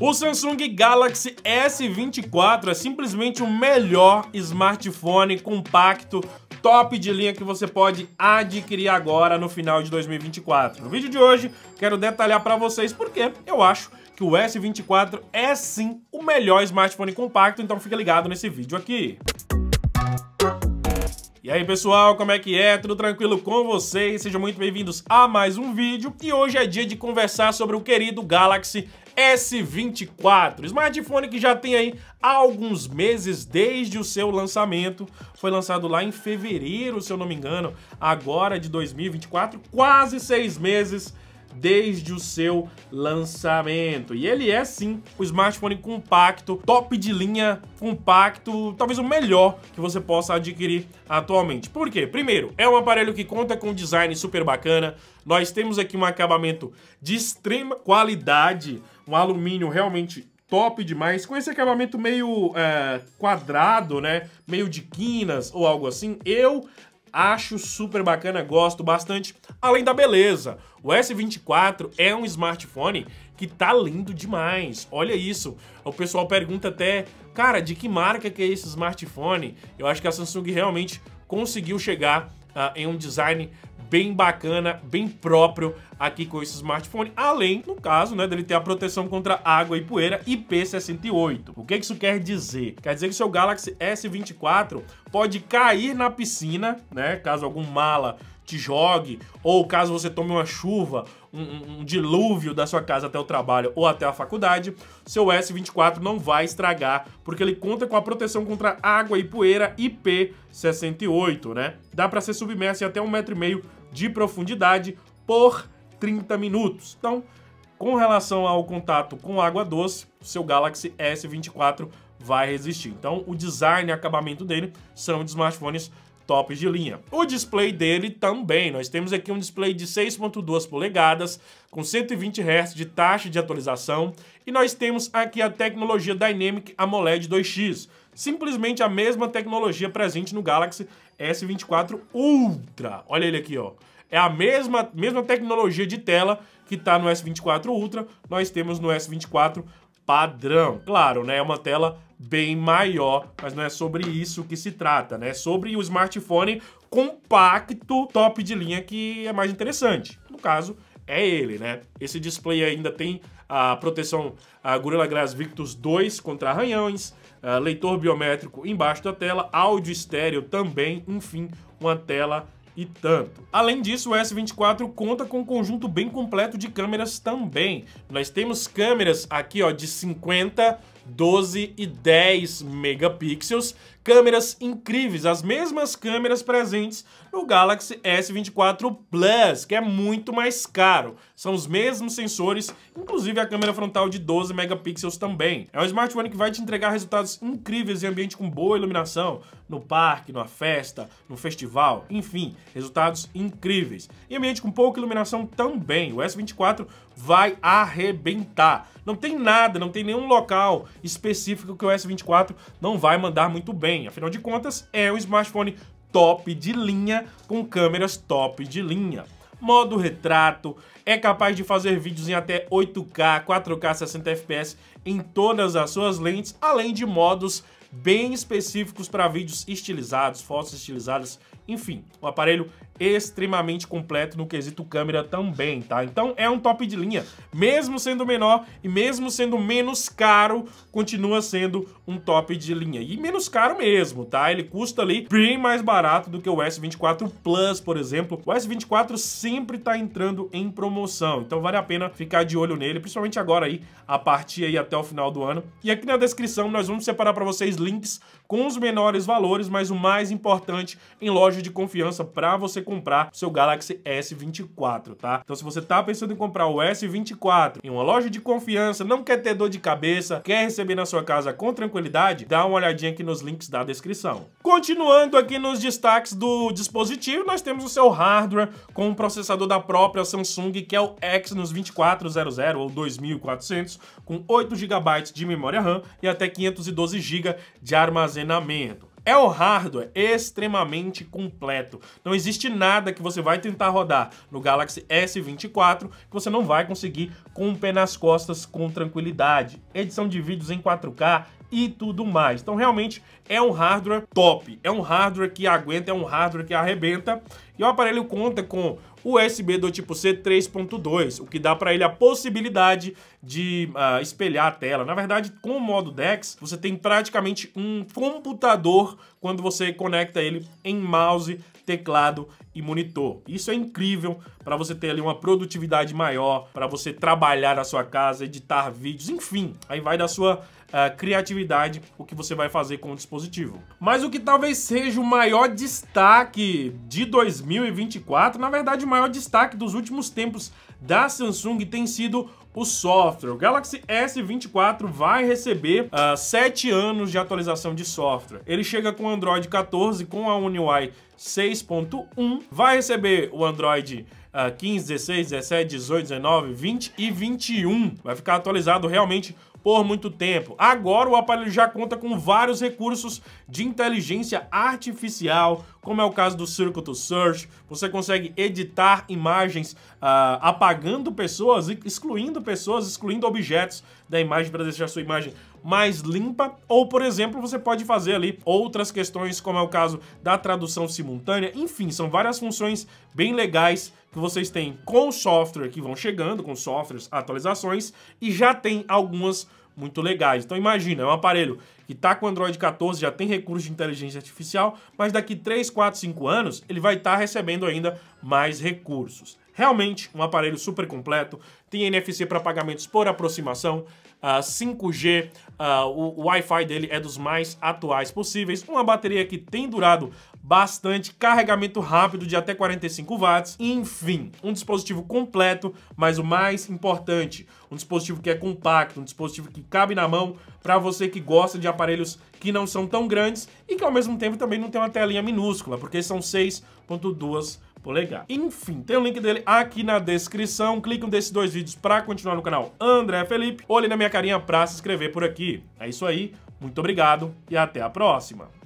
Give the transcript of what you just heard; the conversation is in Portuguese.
O Samsung Galaxy S24 é simplesmente o melhor smartphone compacto top de linha que você pode adquirir agora no final de 2024. No vídeo de hoje, quero detalhar para vocês porque eu acho que o S24 é sim o melhor smartphone compacto, então fica ligado nesse vídeo aqui. E aí pessoal, como é que é? Tudo tranquilo com vocês? Sejam muito bem-vindos a mais um vídeo e hoje é dia de conversar sobre o querido Galaxy S24, smartphone que já tem aí alguns meses desde o seu lançamento, foi lançado lá em fevereiro, se eu não me engano, agora de 2024, quase seis meses desde o seu lançamento. E ele é sim o smartphone compacto, top de linha, compacto, talvez o melhor que você possa adquirir atualmente. Por quê? Primeiro, é um aparelho que conta com um design super bacana. Nós temos aqui um acabamento de extrema qualidade, um alumínio realmente top demais, com esse acabamento meio é, quadrado, né? Meio de quinas ou algo assim. Eu Acho super bacana, gosto bastante. Além da beleza, o S24 é um smartphone que tá lindo demais. Olha isso. O pessoal pergunta até, cara, de que marca que é esse smartphone? Eu acho que a Samsung realmente conseguiu chegar uh, em um design bem bacana, bem próprio aqui com esse smartphone, além, no caso, né, dele ter a proteção contra água e poeira IP68. O que isso quer dizer? Quer dizer que seu Galaxy S24 pode cair na piscina, né, caso algum mala te jogue, ou caso você tome uma chuva, um, um, dilúvio da sua casa até o trabalho ou até a faculdade, seu S24 não vai estragar, porque ele conta com a proteção contra água e poeira IP68, né? Dá para ser submerso em até um metro e meio de profundidade por 30 minutos. Então, com relação ao contato com água doce, seu Galaxy S24 vai resistir. Então, o design e acabamento dele são de smartphones tops de linha. O display dele também, nós temos aqui um display de 6.2 polegadas, com 120 Hz de taxa de atualização, e nós temos aqui a tecnologia Dynamic AMOLED 2X, simplesmente a mesma tecnologia presente no Galaxy S24 Ultra. Olha ele aqui, ó. É a mesma, mesma tecnologia de tela que está no S24 Ultra, nós temos no S24 padrão. Claro, né? É uma tela bem maior, mas não é sobre isso que se trata, né? É sobre o smartphone compacto, top de linha que é mais interessante. No caso, é ele, né? Esse display ainda tem a proteção a Gorilla Glass Victus 2 contra arranhões, leitor biométrico embaixo da tela, áudio estéreo também, enfim, uma tela e tanto. Além disso, o S24 conta com um conjunto bem completo de câmeras também. Nós temos câmeras aqui ó, de 50, 12 e 10 megapixels, câmeras incríveis, as mesmas câmeras presentes no Galaxy S24 Plus, que é muito mais caro. São os mesmos sensores, inclusive a câmera frontal de 12 megapixels também. É um smartphone que vai te entregar resultados incríveis em ambiente com boa iluminação, no parque, numa festa, no festival, enfim, resultados incríveis. E ambiente com pouca iluminação também, o S24 vai arrebentar. Não tem nada, não tem nenhum local específico que o S24 não vai mandar muito bem. Afinal de contas, é um smartphone top de linha com câmeras top de linha modo retrato, é capaz de fazer vídeos em até 8K, 4K 60 fps em todas as suas lentes, além de modos bem específicos para vídeos estilizados, fotos estilizadas, enfim, o aparelho extremamente completo no quesito câmera também, tá? Então é um top de linha. Mesmo sendo menor e mesmo sendo menos caro, continua sendo um top de linha. E menos caro mesmo, tá? Ele custa ali bem mais barato do que o S24 Plus, por exemplo. O S24 sempre tá entrando em promoção, então vale a pena ficar de olho nele, principalmente agora aí, a partir aí até o final do ano. E aqui na descrição nós vamos separar para vocês links com os menores valores, mas o mais importante em loja de confiança para você comprar seu Galaxy S24, tá? Então se você tá pensando em comprar o S24 em uma loja de confiança, não quer ter dor de cabeça, quer receber na sua casa com tranquilidade, dá uma olhadinha aqui nos links da descrição. Continuando aqui nos destaques do dispositivo, nós temos o seu hardware com o processador da própria Samsung, que é o Exynos 2400 ou 2400, com 8 GB de memória RAM e até 512 GB de armazenamento. É o hardware extremamente completo. Não existe nada que você vai tentar rodar no Galaxy S24 que você não vai conseguir com o pé nas costas com tranquilidade. Edição de vídeos em 4K, e tudo mais. Então, realmente é um hardware top, é um hardware que aguenta, é um hardware que arrebenta e o aparelho conta com USB do tipo C 3.2, o que dá para ele a possibilidade de uh, espelhar a tela. Na verdade, com o modo DeX, você tem praticamente um computador quando você conecta ele em mouse, teclado e monitor. Isso é incrível para você ter ali uma produtividade maior, para você trabalhar na sua casa, editar vídeos, enfim. Aí vai da sua uh, criatividade o que você vai fazer com o dispositivo. Mas o que talvez seja o maior destaque de 2000 2024. Na verdade, o maior destaque dos últimos tempos da Samsung tem sido o software. O Galaxy S24 vai receber uh, ah, 7 anos de atualização de software. Ele chega com o Android 14 com a UniUI 6.1, vai receber o Android uh, 15, 16, 17, 18, 19, 20 e 21. Vai ficar atualizado realmente por muito tempo. Agora o aparelho já conta com vários recursos de inteligência artificial, como é o caso do Circle to Search. Você consegue editar imagens uh, apagando pessoas, excluindo pessoas, excluindo objetos da imagem para deixar sua imagem mais limpa. Ou, por exemplo, você pode fazer ali outras questões, como é o caso da tradução simultânea. Enfim, são várias funções bem legais que vocês têm com o software que vão chegando, com softwares, atualizações, e já tem algumas muito legais. Então imagina, é um aparelho que está com Android 14, já tem recurso de inteligência artificial, mas daqui 3, 4, 5 anos ele vai estar tá recebendo ainda mais recursos. Realmente um aparelho super completo, tem NFC para pagamentos por aproximação, uh, 5G, uh, o, o Wi-Fi dele é dos mais atuais possíveis, uma bateria que tem durado bastante, carregamento rápido de até 45 watts, enfim, um dispositivo completo, mas o mais importante, um dispositivo que é compacto, um dispositivo que cabe na mão para você que gosta de aparelhos que não são tão grandes e que ao mesmo tempo também não tem uma telinha minúscula, porque são 6.2 polegadas. Enfim, tem o link dele aqui na descrição, clique um desses dois vídeos para continuar no canal André Felipe, olhe na minha carinha para se inscrever por aqui. É isso aí, muito obrigado e até a próxima!